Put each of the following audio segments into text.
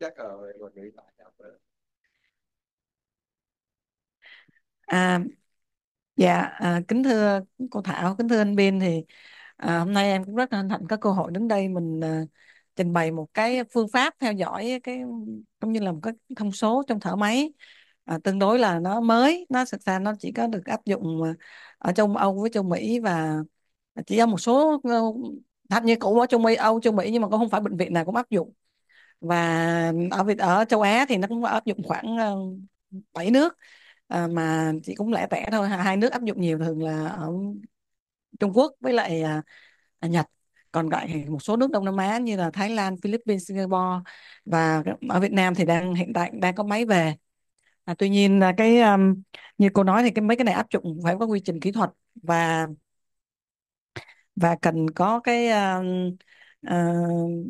chắc ở còn nghĩ lại à dạ à, kính thưa cô Thảo kính thưa anh Bin thì à, hôm nay em cũng rất hân hạnh có cơ hội đến đây mình à, trình bày một cái phương pháp theo dõi cái cũng như là một cái thông số trong thở máy à, tương đối là nó mới nó thực ra nó chỉ có được áp dụng à, ở châu Âu với châu Mỹ và chỉ ở một số thật ờ, như cũ ở châu Mỹ Âu châu Mỹ nhưng mà cũng không phải bệnh viện nào cũng áp dụng và ở Việt ở châu Á thì nó cũng áp dụng khoảng 7 ờ, nước à, mà chỉ cũng lẻ tẻ thôi hai nước áp dụng nhiều thường là ở Trung Quốc với lại à, à Nhật còn lại một số nước Đông Nam Á như là Thái Lan, Philippines, Singapore và ở Việt Nam thì đang hiện tại đang có máy về à, tuy nhiên là cái um, như cô nói thì cái mấy cái này áp dụng phải có quy trình kỹ thuật và và cần có cái uh, uh,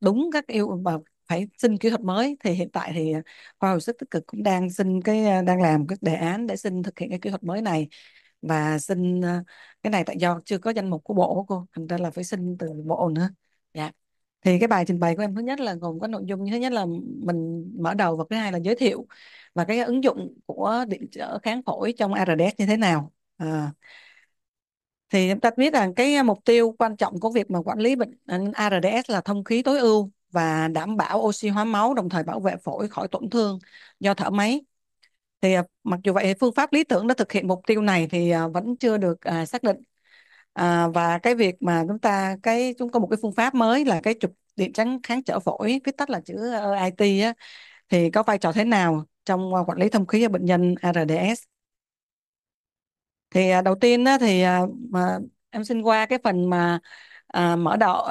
đúng các yêu và phải xin kỹ thuật mới thì hiện tại thì khoa hồi sức tích cực cũng đang xin cái à, đang làm cái đề án để xin thực hiện cái kỹ thuật mới này và xin à, cái này tại do chưa có danh mục của bộ cô thành ra là phải xin từ bộ nữa dạ thì cái bài trình bày của em thứ nhất là gồm có nội dung thứ nhất là mình mở đầu và thứ hai là giới thiệu và cái ứng dụng của điện trở kháng phổi trong ARDS như thế nào à, thì chúng ta biết rằng cái à, mục tiêu quan trọng của việc mà quản lý bệnh à, ARDS là thông khí tối ưu và đảm bảo oxy hóa máu đồng thời bảo vệ phổi khỏi tổn thương do thở máy thì à, mặc dù vậy phương pháp lý tưởng để thực hiện mục tiêu này thì vẫn chưa được à, xác định à, và cái việc mà chúng ta cái chúng có một cái phương pháp mới là cái chụp điện trắng kháng trở phổi viết tắt là chữ ờ, IT á, thì có vai trò thế nào trong quản lý thông khí cho bệnh nhân ARDS thì à, đầu tiên á, thì à, em xin qua cái phần mà à, mở đầu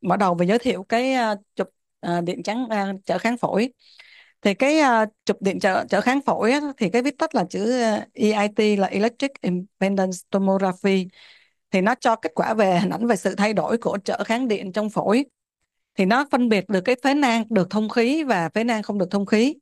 mở đầu về giới thiệu cái chụp điện trắng trở kháng phổi thì cái chụp điện trở trở kháng phổi thì cái viết tắt là chữ EIT là Electric Impedance Tomography thì nó cho kết quả về hình ảnh về sự thay đổi của trở kháng điện trong phổi thì nó phân biệt được cái phế nang được thông khí và phế nang không được thông khí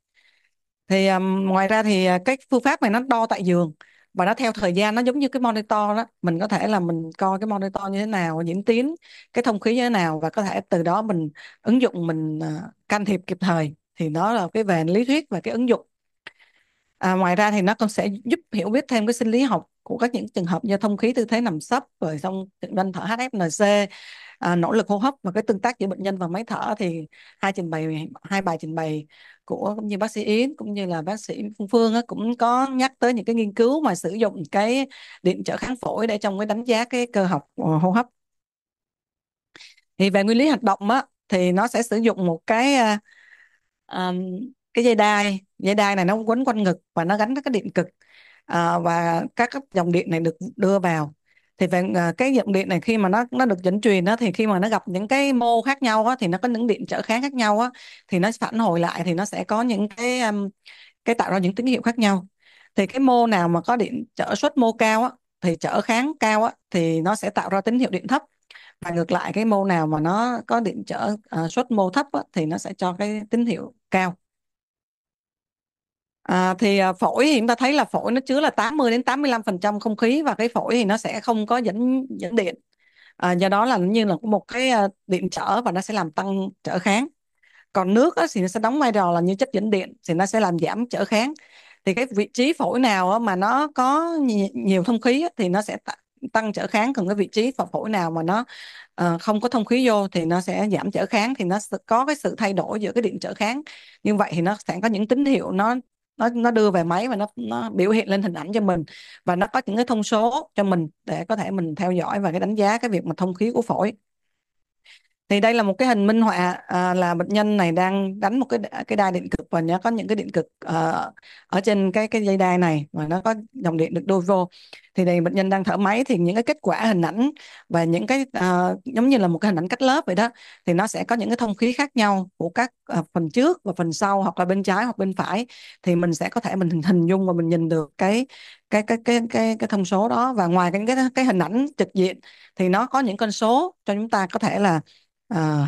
thì um, ngoài ra thì cái phương pháp này nó đo tại giường và nó theo thời gian nó giống như cái monitor đó mình có thể là mình coi cái monitor như thế nào diễn tiến cái thông khí như thế nào và có thể từ đó mình ứng dụng mình à, can thiệp kịp thời thì đó là cái về lý thuyết và cái ứng dụng à, ngoài ra thì nó cũng sẽ giúp hiểu biết thêm cái sinh lý học của các những trường hợp như thông khí tư thế nằm sấp rồi xong bệnh thở HFNC À, nỗ lực hô hấp và cái tương tác giữa bệnh nhân và máy thở thì hai trình bày hai bài trình bày của cũng như bác sĩ Yến cũng như là bác sĩ Phương Phương cũng có nhắc tới những cái nghiên cứu mà sử dụng cái điện trở kháng phổi để trong cái đánh giá cái cơ học ờ, hô hấp thì về nguyên lý hoạt động á, thì nó sẽ sử dụng một cái um, cái dây đai dây đai này nó quấn quanh ngực và nó gắn các cái điện cực à, và các dòng điện này được đưa vào thì về ờ, cái dòng điện này khi mà nó nó được dẫn truyền đó thì khi mà nó gặp những cái mô khác nhau á thì nó có những điện trở kháng khác nhau á thì nó phản hồi lại thì nó sẽ có những cái um, cái tạo ra những tín hiệu khác nhau thì cái mô nào mà có điện trở suất mô cao á thì trở kháng cao á thì nó sẽ tạo ra tín hiệu điện thấp và ngược lại cái mô nào mà nó có điện trở uh, suất mô thấp á, thì nó sẽ cho cái tín hiệu cao À, thì à, phổi thì chúng ta thấy là phổi nó chứa là 80 đến 85% không khí và cái phổi thì nó sẽ không có dẫn dẫn điện. À, do đó là như là một cái à, điện trở và nó sẽ làm tăng trở kháng. Còn nước á, thì nó sẽ đóng vai trò là như chất dẫn điện thì nó sẽ làm giảm trở kháng. Thì cái vị trí phổi nào mà nó có nhiều, nhiều thông khí thì nó sẽ tăng trở kháng còn cái vị trí phổi phổi nào mà nó uh, không có thông khí vô thì nó sẽ giảm trở kháng thì nó có cái sự thay đổi giữa cái điện trở kháng như vậy thì nó sẽ có những tín hiệu nó nó nó đưa về máy và nó nó biểu hiện lên hình ảnh cho mình và nó có những cái thông số cho mình để có thể mình theo dõi và cái đánh giá cái việc mà thông khí của phổi thì đây là một cái hình minh họa à, là bệnh nhân này đang đánh một cái cái đai điện cực và nó có những cái điện cực à, ở trên cái cái dây đai này và nó có dòng điện được đôi vô thì đây bệnh nhân đang thở máy thì những cái kết quả hình ảnh và những cái à, giống như là một cái hình ảnh cách lớp vậy đó thì nó sẽ có những cái thông khí khác nhau của các à, phần trước và phần sau hoặc là bên trái hoặc bên phải thì mình sẽ có thể mình hình dung và mình nhìn được cái cái cái cái cái cái thông số đó và ngoài cái cái cái hình ảnh trực diện thì nó có những con số cho chúng ta có thể là à,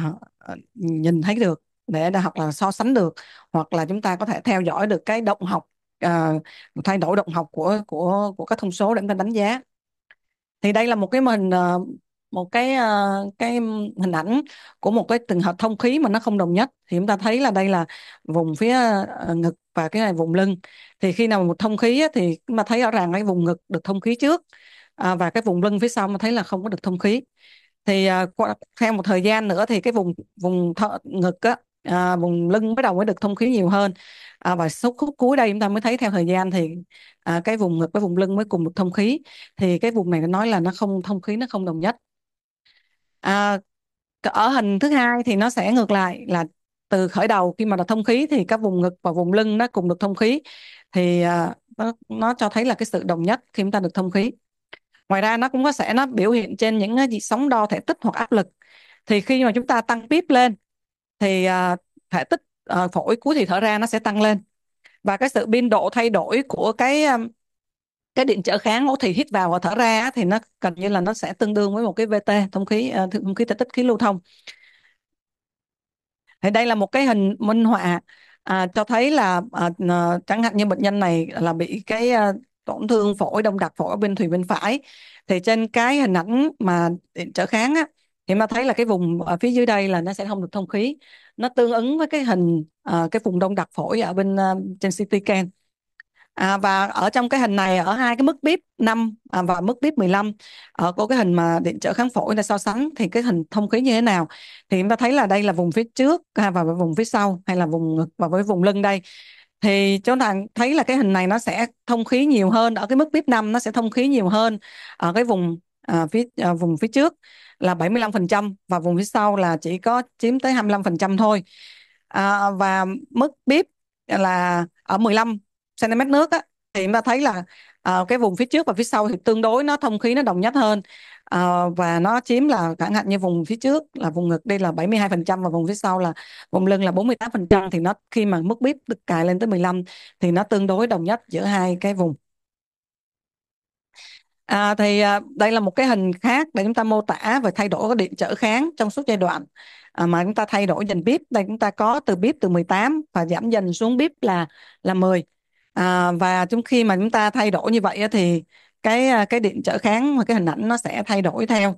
nhìn thấy được để là hoặc là so sánh được hoặc là chúng ta có thể theo dõi được cái động học à, thay đổi động học của của của các thông số để chúng ta đánh giá thì đây là một cái mình một cái cái hình ảnh của một cái từng hợp thông khí mà nó không đồng nhất thì chúng ta thấy là đây là vùng phía ngực và cái này vùng lưng thì khi nào một thông khí thì chúng ta thấy rõ ràng cái vùng ngực được thông khí trước à, và cái vùng lưng phía sau mà thấy là không có được thông khí thì à, qua theo một thời gian nữa thì cái vùng vùng thợ, ngực á à, vùng lưng bắt đầu mới được thông khí nhiều hơn à, và số khúc cuối đây chúng ta mới thấy theo thời gian thì à, cái vùng ngực với vùng lưng mới cùng được thông khí thì cái vùng này nó nói là nó không thông khí nó không đồng nhất à, ở hình thứ hai thì nó sẽ ngược lại là từ khởi đầu khi mà là thông khí thì các vùng ngực và vùng lưng nó cùng được thông khí thì à, nó, nó cho thấy là cái sự đồng nhất khi chúng ta được thông khí ngoài ra nó cũng có sẽ nó biểu hiện trên những gì sóng đo thể tích hoặc áp lực thì khi mà chúng ta tăng pip lên thì uh, thể tích uh, phổi cuối thì thở ra nó sẽ tăng lên và cái sự biên độ thay đổi của cái um, cái điện trở kháng của thì hít vào và thở ra thì nó gần như là nó sẽ tương đương với một cái VT thông khí uh, thông khí thể tích khí lưu thông thì đây là một cái hình minh họa à, cho thấy là à, chẳng hạn như bệnh nhân này là bị cái à, tổn thương phổi đông đặc phổi ở bên thùy bên phải thì trên cái hình ảnh mà điện trở kháng á thì mà thấy là cái vùng ở phía dưới đây là nó sẽ không được thông khí nó tương ứng với cái hình uh, cái vùng đông đặc phổi ở bên uh, trên CT scan À, và ở trong cái hình này ở hai cái mức bíp 5 à, và mức bíp 15 ở ờ, có cái hình mà điện trở kháng phổi là so sánh thì cái hình thông khí như thế nào thì chúng ta thấy là đây là vùng phía trước ha, à, và vùng phía sau hay là vùng ngực và với vùng lưng đây thì chúng ta thấy là cái hình này nó sẽ thông khí nhiều hơn ở cái mức VIP 5 nó sẽ thông khí nhiều hơn ở cái vùng à, phía à, vùng phía trước là 75% và vùng phía sau là chỉ có chiếm tới 25% thôi. À, và mức bíp là ở 15 cm nước á thì chúng ta thấy là à, cái vùng phía trước và phía sau thì tương đối nó thông khí nó đồng nhất hơn à, và nó chiếm là chẳng hạn như vùng phía trước là vùng ngực đây là 72% và vùng phía sau là vùng lưng là 48% thì nó khi mà mức bíp được cài lên tới 15 thì nó tương đối đồng nhất giữa hai cái vùng À, thì à, đây là một cái hình khác để chúng ta mô tả về thay đổi điện trở kháng trong suốt giai đoạn à, mà chúng ta thay đổi dần bíp. Đây chúng ta có từ bíp từ 18 và giảm dần xuống bíp là là 10. À, và trong khi mà chúng ta thay đổi như vậy thì cái à, cái điện trở kháng và cái hình ảnh nó sẽ thay đổi theo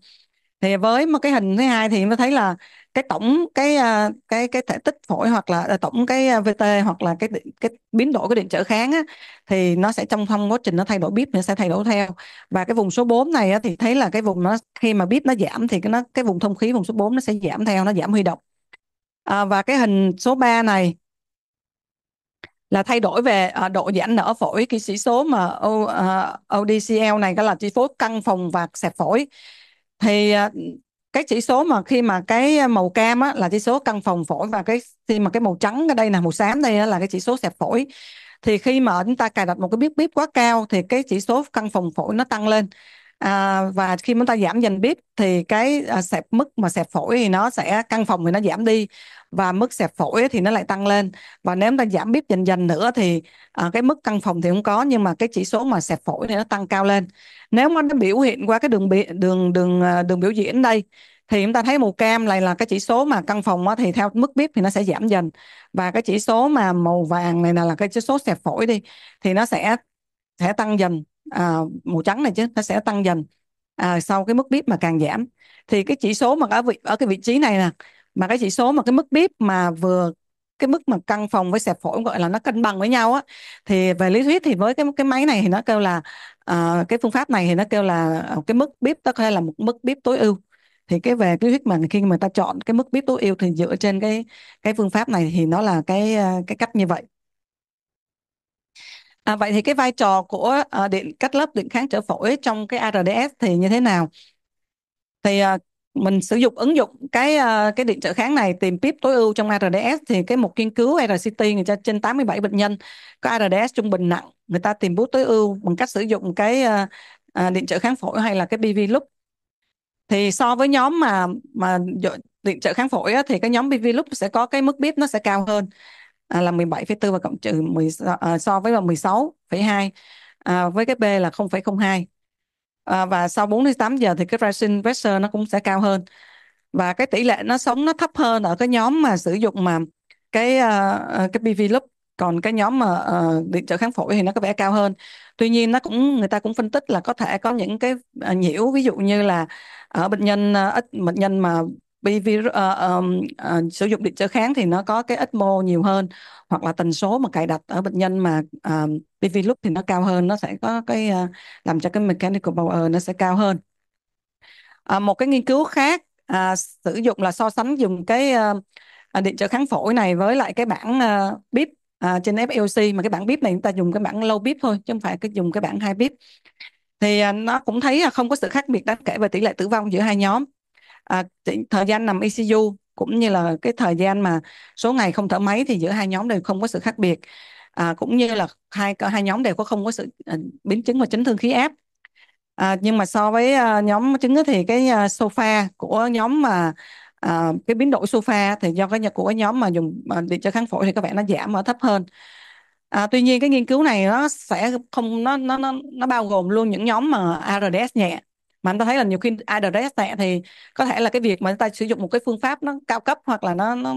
thì với một cái hình thứ hai thì mới thấy là cái tổng cái à, cái cái thể tích phổi hoặc là à, tổng cái VT hoặc là cái cái biến đổi của điện trở kháng á, thì nó sẽ trong thông quá trình nó thay đổi bíp nó sẽ thay đổi theo và cái vùng số 4 này á, thì thấy là cái vùng nó khi mà bíp nó giảm thì cái nó cái vùng thông khí vùng số 4 nó sẽ giảm theo nó giảm huy động à, và cái hình số 3 này là thay đổi về uh, độ giãn nở phổi cái chỉ số mà o, uh, à, ODCL này đó là chỉ số căng phòng và sạc phổi thì uh, cái chỉ số mà khi mà cái màu cam á, là chỉ số căng phòng phổi và cái khi mà cái màu trắng ở đây là màu xám đây á, là cái chỉ số sẹp phổi thì khi mà chúng ta cài đặt một cái bíp bíp quá cao thì cái chỉ số căng phòng phổi nó tăng lên à, và khi chúng ta giảm dần bếp thì cái à, sẹp mức mà sẹp phổi thì nó sẽ căng phòng thì nó giảm đi và mức sẹp phổi thì nó lại tăng lên và nếu chúng ta giảm bếp dần dần nữa thì à, cái mức căng phòng thì không có nhưng mà cái chỉ số mà sẹp phổi thì nó tăng cao lên nếu mà nó biểu hiện qua cái đường bị đường đường à, đường biểu diễn đây thì chúng ta thấy màu cam này là cái chỉ số mà căn phòng thì theo mức bếp thì nó sẽ giảm dần và cái chỉ số mà màu vàng này là, là cái chỉ số sẹp phổi đi thì nó sẽ sẽ tăng dần à, màu trắng này chứ nó sẽ tăng dần à, sau cái mức bíp mà càng giảm thì cái chỉ số mà ở vị, ở cái vị trí này nè mà cái chỉ số mà cái mức bíp mà vừa cái mức mà căng phòng với sẹp phổi gọi là nó cân bằng với nhau á thì về lý thuyết thì với cái cái máy này thì nó kêu là uh, cái phương pháp này thì nó kêu là à, cái mức bíp nó hay là một mức bíp tối ưu thì cái về cái thuyết mà khi mà ta chọn cái mức bíp tối ưu thì dựa trên cái cái phương pháp này thì nó là cái à, cái cách như vậy À, vậy thì cái vai trò của à, điện cách lớp điện kháng trở phổi trong cái ARDS thì như thế nào? Thì à, mình sử dụng ứng dụng cái à, cái điện trở kháng này tìm PIP tối ưu trong ARDS thì cái một nghiên cứu RCT người ta trên 87 bệnh nhân có ARDS trung bình nặng người ta tìm bút tối ưu bằng cách sử dụng cái à, à, điện trở kháng phổi hay là cái BV loop thì so với nhóm mà mà điện trở kháng phổi á, thì cái nhóm BV loop sẽ có cái mức pip nó sẽ cao hơn à, là 17,4 và cộng trừ 10, à, so với là 16,2 à, với cái B là 0,02 à, và sau đến 48 giờ thì cái rising pressure nó cũng sẽ cao hơn và cái tỷ lệ nó sống nó thấp hơn ở cái nhóm mà sử dụng mà cái uh, cái PV loop còn cái nhóm mà uh, điện trở kháng phổi thì nó có vẻ cao hơn tuy nhiên nó cũng người ta cũng phân tích là có thể có những cái uh, nhiễu ví dụ như là ở bệnh nhân uh, bệnh nhân mà PV, uh, um, uh, sử dụng điện trở kháng thì nó có cái ít mô nhiều hơn hoặc là tần số mà cài đặt ở bệnh nhân mà um, lúc thì nó cao hơn nó sẽ có cái uh, làm cho cái mechanical power nó sẽ cao hơn à, một cái nghiên cứu khác à, sử dụng là so sánh dùng cái à, điện trở kháng phổi này với lại cái bảng à, bíp à, trên FLC e mà cái bảng bíp này chúng ta dùng cái bảng low bíp thôi chứ không phải cái dùng cái bảng hai bíp thì nó cũng thấy là không có sự khác biệt đáng kể về tỷ lệ tử vong giữa hai nhóm à, thời gian nằm ICU e cũng như là cái thời gian mà số ngày không thở máy thì giữa hai nhóm đều không có sự khác biệt à, cũng như là hai hai nhóm đều có không có sự à, biến chứng và chấn thương khí áp à, nhưng mà so với à, nhóm chứng thì cái à, sofa của nhóm mà à, cái biến đổi sofa thì do cái nhật của cái nhóm mà dùng à, điện cho kháng phổi thì các bạn nó giảm ở thấp hơn À, tuy nhiên cái nghiên cứu này nó sẽ không nó nó nó nó bao gồm luôn những nhóm mà ARDS nhẹ mà chúng ta thấy là nhiều khi address này thì có thể là cái việc mà chúng ta sử dụng một cái phương pháp nó cao cấp hoặc là nó nó,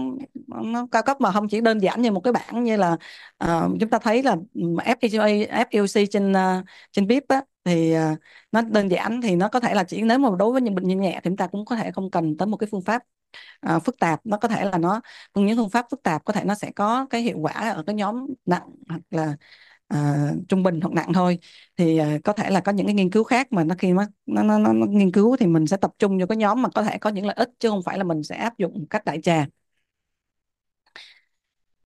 nó cao cấp mà không chỉ đơn giản như một cái bảng như là uh, chúng ta thấy là FEGA, FEOC trên uh, trên BIP á, thì uh, nó đơn giản thì nó có thể là chỉ nếu mà đối với những bệnh nhân nhẹ thì chúng ta cũng có thể không cần tới một cái phương pháp à, phức tạp nó có thể là nó những phương pháp phức tạp có thể nó sẽ có cái hiệu quả ở cái nhóm nặng hoặc là À, trung bình hoặc nặng thôi thì uh, có thể là có những cái nghiên cứu khác mà nó khi mà nó, nó, nó, nó nghiên cứu thì mình sẽ tập trung vào cái nhóm mà có thể có những lợi ích chứ không phải là mình sẽ áp dụng một cách đại trà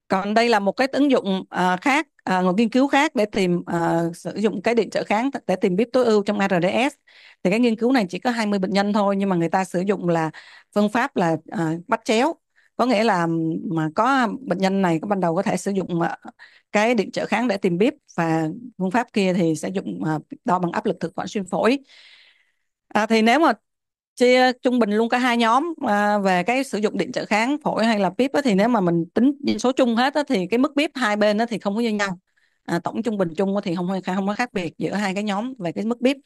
còn đây là một cái ứng dụng uh, khác uh, một nghiên cứu khác để tìm uh, sử dụng cái điện trợ kháng để tìm bếp tối ưu trong ARDS thì cái nghiên cứu này chỉ có 20 bệnh nhân thôi nhưng mà người ta sử dụng là phương pháp là uh, bắt chéo có nghĩa là mà có bệnh nhân này có ban đầu có thể sử dụng ờ, cái điện trở kháng để tìm bếp và phương pháp kia thì sẽ dùng ờ, đo bằng áp lực thực quản xuyên phổi à, thì nếu mà chia trung bình luôn cả hai nhóm à, về cái sử dụng điện trở kháng phổi hay là PIP thì nếu mà mình tính số chung hết á, thì cái mức PIP hai bên á, thì không có như nhau à, tổng trung bình chung thì không không có khác biệt giữa hai cái nhóm về cái mức PIP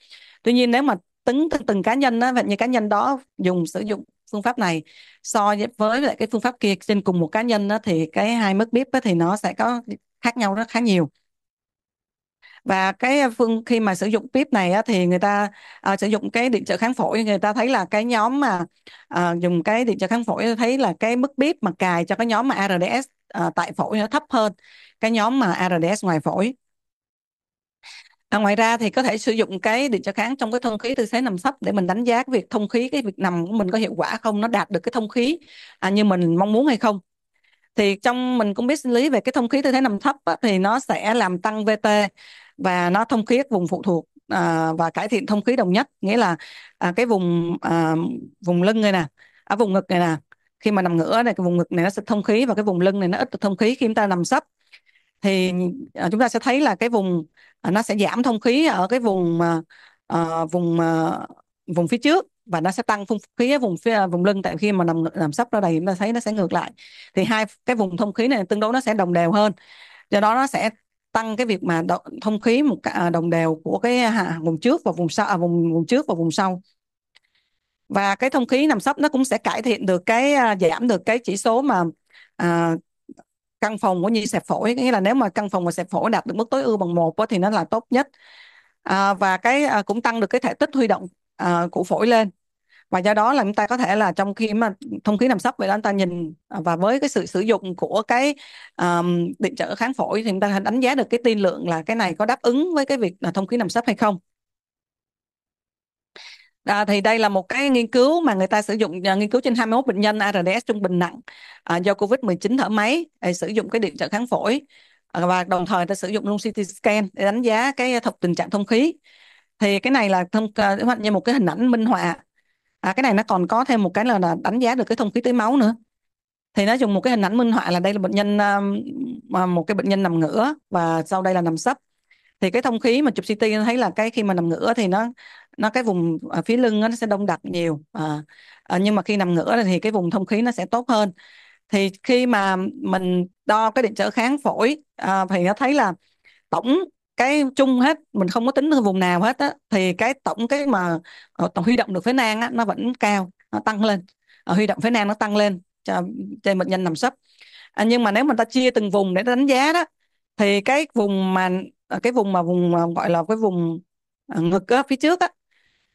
tuy nhiên nếu mà tính từng, từng cá nhân á, và như cá nhân đó dùng sử dụng phương pháp này so với lại cái phương pháp kia trên cùng một cá nhân đó, thì cái hai mức bếp đó, thì nó sẽ có khác nhau rất khá nhiều và cái phương khi mà sử dụng pip này á, thì người ta à, sử dụng cái điện trở kháng phổi người ta thấy là cái nhóm mà à, dùng cái điện trở kháng phổi thấy là cái mức pip mà cài cho cái nhóm mà ARDS à, tại phổi nó thấp hơn cái nhóm mà ARDS ngoài phổi À, ngoài ra thì có thể sử dụng cái điện trở kháng trong cái thông khí tư thế nằm sấp để mình đánh giá cái việc thông khí cái việc nằm của mình có hiệu quả không nó đạt được cái thông khí à, như mình mong muốn hay không thì trong mình cũng biết sinh lý về cái thông khí tư thế nằm thấp á, thì nó sẽ làm tăng VT và nó thông khí vùng phụ thuộc à, và cải thiện thông khí đồng nhất nghĩa là à, cái vùng à, vùng lưng này nè ở à, vùng ngực này nè khi mà nằm ngửa này cái vùng ngực này nó sẽ thông khí và cái vùng lưng này nó ít được thông khí khi chúng ta nằm sấp thì ờ, chúng ta sẽ thấy là cái vùng ờ, nó sẽ giảm thông khí ở cái vùng uh, vùng uh, vùng phía trước và nó sẽ tăng không khí ở vùng phía, vùng lưng tại khi mà nằm nằm sấp ra đây chúng ta thấy nó sẽ ngược lại thì hai cái vùng thông khí này tương đối nó sẽ đồng đều hơn do đó nó sẽ tăng cái việc mà thông khí một đồng đều của cái à, vùng trước và vùng sau à, vùng vùng trước và vùng sau và cái thông khí nằm sấp nó cũng sẽ cải thiện được cái giảm được cái chỉ số mà à, căn phòng của nhi sẹp phổi nghĩa là nếu mà căn phòng mà sẹp phổi đạt được mức tối ưu bằng một thì nó là tốt nhất à, và cái à, cũng tăng được cái thể tích huy động à, của phổi lên và do đó là chúng ta có thể là trong khi mà thông khí nằm sấp vậy đó chúng ta nhìn à, và với cái sự sử dụng của cái um, điện trở kháng phổi thì chúng ta đánh giá được cái tiên lượng là cái này có đáp ứng với cái việc là thông khí nằm sấp hay không À, thì đây là một cái nghiên cứu mà người ta sử dụng à, nghiên cứu trên 21 bệnh nhân ARDS trung bình nặng à, do COVID-19 thở máy để à, sử dụng cái điện trở kháng phổi à, và đồng thời ta sử dụng luôn CT scan để đánh giá cái à, thực tình trạng thông khí. Thì cái này là thông à, như một cái hình ảnh minh họa. À, cái này nó còn có thêm một cái là, là đánh giá được cái thông khí tới máu nữa. Thì nó dùng một cái hình ảnh minh họa là đây là bệnh nhân à, một cái bệnh nhân nằm ngửa và sau đây là nằm sấp thì cái thông khí mà chụp CT thấy là cái khi mà nằm ngửa thì nó nó cái vùng ở phía lưng nó sẽ đông đặc nhiều à, à nhưng mà khi nằm ngửa thì cái vùng thông khí nó sẽ tốt hơn thì khi mà mình đo cái điện trở kháng phổi à, thì nó thấy là tổng cái chung hết mình không có tính vùng nào hết á thì cái tổng cái mà ờ, tổng huy động được phế nang á nó vẫn cao nó tăng lên à, huy động phế nang nó tăng lên cho, cho bệnh nhân nằm sấp à, nhưng mà nếu mình ta chia từng vùng để đánh giá đó thì cái vùng mà ờ, cái vùng mà vùng gọi là cái vùng ngực á, phía trước á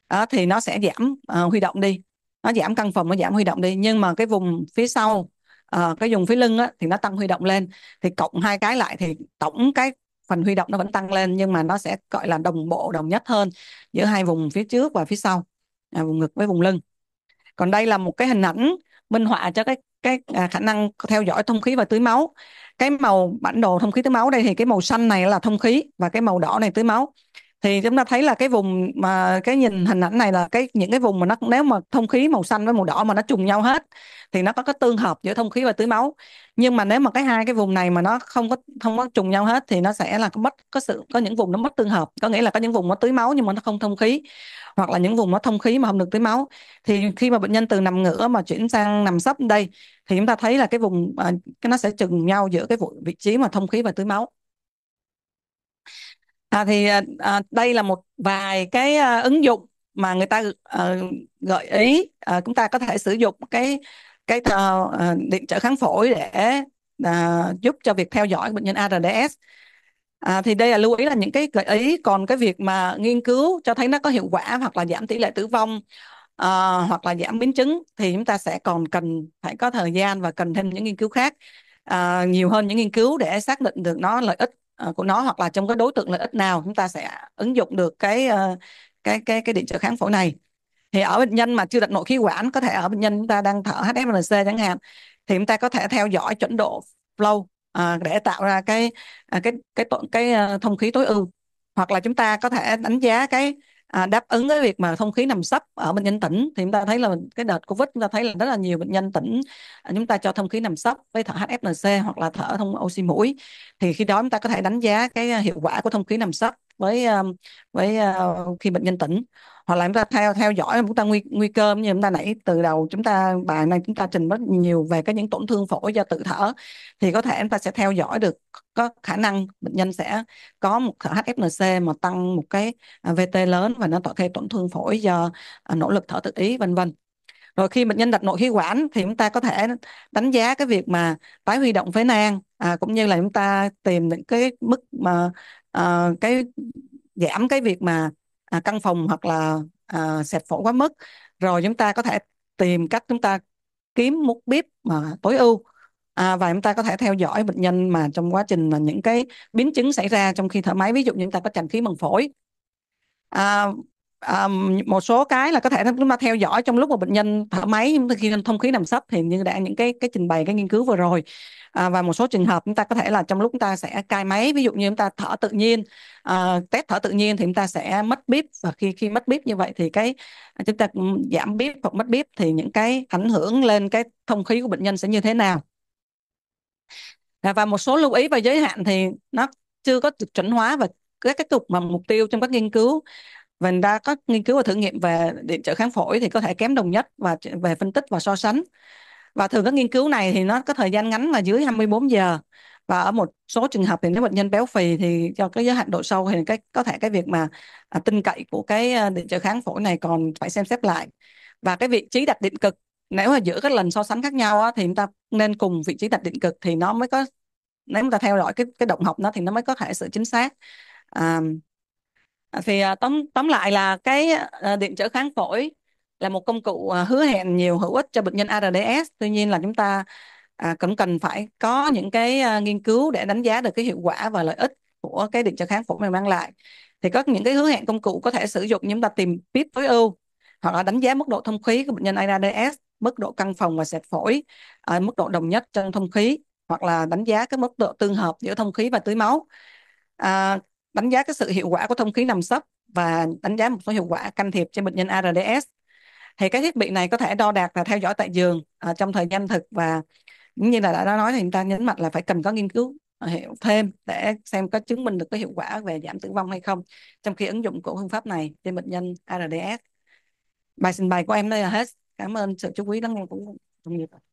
đó, thì nó sẽ giảm uh, huy động đi nó giảm căn phòng nó giảm huy động đi nhưng mà cái vùng phía sau uh, cái vùng phía lưng á, thì nó tăng huy động lên thì cộng hai cái lại thì tổng cái phần huy động nó vẫn tăng lên nhưng mà nó sẽ gọi là đồng bộ đồng nhất hơn giữa hai vùng phía trước và phía sau à, vùng ngực với vùng lưng còn đây là một cái hình ảnh minh họa cho cái cái à, khả năng theo dõi thông khí và tưới máu cái màu bản đồ thông khí tưới máu đây thì cái màu xanh này là thông khí và cái màu đỏ này tưới máu thì chúng ta thấy là cái vùng mà cái nhìn hình ảnh này là cái những cái vùng mà nó nếu mà thông khí màu xanh với màu đỏ mà nó trùng nhau hết thì nó có cái tương hợp giữa thông khí và tưới máu nhưng mà nếu mà cái hai cái vùng này mà nó không có không có trùng nhau hết thì nó sẽ là mất có sự có những vùng nó mất tương hợp có nghĩa là có những vùng nó tưới máu nhưng mà nó không thông khí hoặc là những vùng nó thông khí mà không được tưới máu thì khi mà bệnh nhân từ nằm ngửa mà chuyển sang nằm sấp đây thì chúng ta thấy là cái vùng cái à, nó sẽ trùng nhau giữa cái vị trí mà thông khí và tưới máu À, thì à, à, đây là một vài cái à, ứng dụng mà người ta à, gợi ý à, chúng ta có thể sử dụng cái cái à, điện trở kháng phổi để à, giúp cho việc theo dõi bệnh nhân ARDS. À, thì đây là lưu ý là những cái gợi ý còn cái việc mà nghiên cứu cho thấy nó có hiệu quả hoặc là giảm tỷ lệ tử vong à, hoặc là giảm biến chứng thì chúng ta sẽ còn cần phải có thời gian và cần thêm những nghiên cứu khác à, nhiều hơn những nghiên cứu để xác định được nó lợi ích Ờ, của nó hoặc là trong cái đối tượng lợi ích nào chúng ta sẽ ứng dụng được cái ờ, cái cái cái điện trợ kháng phổi này thì ở bệnh nhân mà chưa đặt nội khí quản có thể ở bệnh nhân chúng ta đang thở HFNC chẳng hạn thì chúng ta có thể theo dõi chuẩn độ flow à, để tạo ra cái cái cái cái, cái thông khí tối ưu hoặc là chúng ta có thể đánh giá cái à, đáp ứng cái việc mà thông khí nằm sấp ở bệnh nhân tỉnh thì chúng ta thấy là cái đợt covid chúng ta thấy là rất là nhiều bệnh nhân tỉnh à, chúng ta cho thông khí nằm sấp với thở HFNC hoặc là thở thông oxy mũi thì khi đó chúng ta có thể đánh giá cái à, hiệu quả của thông khí nằm sấp với ờ, với ờ, khi bệnh nhân tỉnh hoặc là chúng ta theo theo dõi chúng ta nguy nguy cơ như chúng ta nãy từ đầu chúng ta bài này chúng ta trình rất nhiều về cái những tổn thương phổi do tự thở thì có thể chúng ta sẽ theo dõi được có khả năng bệnh nhân sẽ có một thở HFNC mà tăng một cái à, VT lớn và nó tạo thêm tổn thương phổi do à, nỗ lực thở tự ý vân vân rồi khi bệnh nhân đặt nội khí quản thì chúng ta có thể đánh giá cái việc mà tái huy động phế nang à, cũng như là chúng ta tìm những cái mức mà à, cái giảm cái việc mà à, căn phòng hoặc là à, sạch phổi quá mức rồi chúng ta có thể tìm cách chúng ta kiếm một bếp mà tối ưu à, và chúng ta có thể theo dõi bệnh nhân mà trong quá trình mà những cái biến chứng xảy ra trong khi thở máy ví dụ như chúng ta có tràn khí bằng phổi à, um, một số cái là có thể chúng ta theo dõi trong lúc mà bệnh nhân thở máy khi thông khí nằm sấp thì như đã những cái cái trình bày cái nghiên cứu vừa rồi à, và một số trường hợp chúng ta có thể là trong lúc chúng ta sẽ cai máy ví dụ như chúng ta thở tự nhiên uh, test thở tự nhiên thì chúng ta sẽ mất bíp và khi khi mất bíp như vậy thì cái chúng ta giảm bíp hoặc mất bíp thì những cái ảnh hưởng lên cái thông khí của bệnh nhân sẽ như thế nào à, và một số lưu ý và giới hạn thì nó chưa có được chuẩn hóa và các cái tục mà mục tiêu trong các nghiên cứu Vành ra có nghiên cứu và thử nghiệm về điện trở kháng phổi thì có thể kém đồng nhất và về phân tích và so sánh. Và thường các nghiên cứu này thì nó có thời gian ngắn là dưới 24 giờ. Và ở một số trường hợp thì nếu bệnh nhân béo phì thì do cái giới hạn độ sâu thì cái có thể cái việc mà à, tin cậy của cái à, điện trở kháng phổi này còn phải xem xét lại. Và cái vị trí đặt điện cực nếu mà giữa các lần so sánh khác nhau á, thì chúng ta nên cùng vị trí đặt điện cực thì nó mới có nếu chúng ta theo dõi cái cái động học nó thì nó mới có thể sự chính xác à, À, thì à, tóm tóm lại là cái à, điện trở kháng phổi là một công cụ hứa hẹn nhiều hữu ích cho bệnh nhân ARDS tuy nhiên là chúng ta cũng cần phải có những cái nghiên cứu để đánh giá được cái hiệu quả và lợi ích của cái điện trở kháng phổi này mang lại thì có những cái hứa hẹn công cụ có thể sử dụng chúng ta tìm biết tối ưu hoặc là đánh giá mức độ thông khí của bệnh nhân ARDS mức độ căng phòng và sệt phổi mức độ đồng nhất trong thông khí hoặc là đánh giá cái mức độ tương hợp giữa thông khí và tưới máu à, đánh giá cái sự hiệu quả của thông khí nằm sấp và đánh giá một số hiệu quả can thiệp cho bệnh nhân ARDS. Thì cái thiết bị này có thể đo đạt là theo dõi tại giường à, trong thời gian thực và như là đã nói thì chúng ta nhấn mạnh là phải cần có nghiên cứu à, hiểu thêm để xem có chứng minh được cái hiệu quả về giảm tử vong hay không trong khi ứng dụng của phương pháp này trên bệnh nhân ARDS. Bài trình bày của em đây là hết. Cảm ơn sự chú ý lắng nghe của đồng nghiệp.